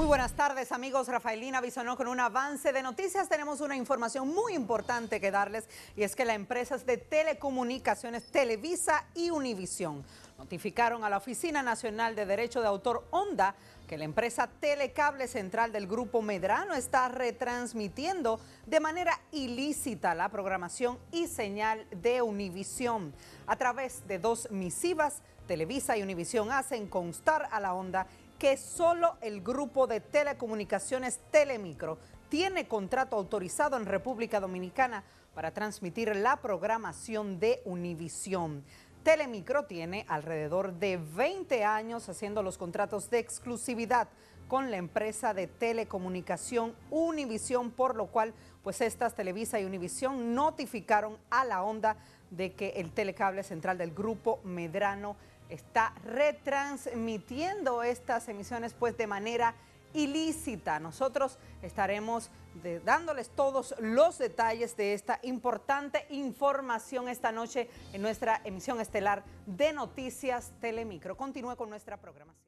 Muy buenas tardes amigos, Rafaelina Bisonó con un avance de noticias. Tenemos una información muy importante que darles y es que las empresas de telecomunicaciones Televisa y Univisión notificaron a la Oficina Nacional de Derecho de Autor ONDA que la empresa Telecable Central del Grupo Medrano está retransmitiendo de manera ilícita la programación y señal de Univisión. A través de dos misivas, Televisa y Univisión hacen constar a la onda que solo el grupo de telecomunicaciones Telemicro tiene contrato autorizado en República Dominicana para transmitir la programación de Univisión. Telemicro tiene alrededor de 20 años haciendo los contratos de exclusividad con la empresa de telecomunicación Univisión, por lo cual pues estas Televisa y Univisión notificaron a la onda de que el telecable central del grupo Medrano está retransmitiendo estas emisiones pues de manera ilícita. Nosotros estaremos dándoles todos los detalles de esta importante información esta noche en nuestra emisión estelar de Noticias Telemicro. Continúe con nuestra programación.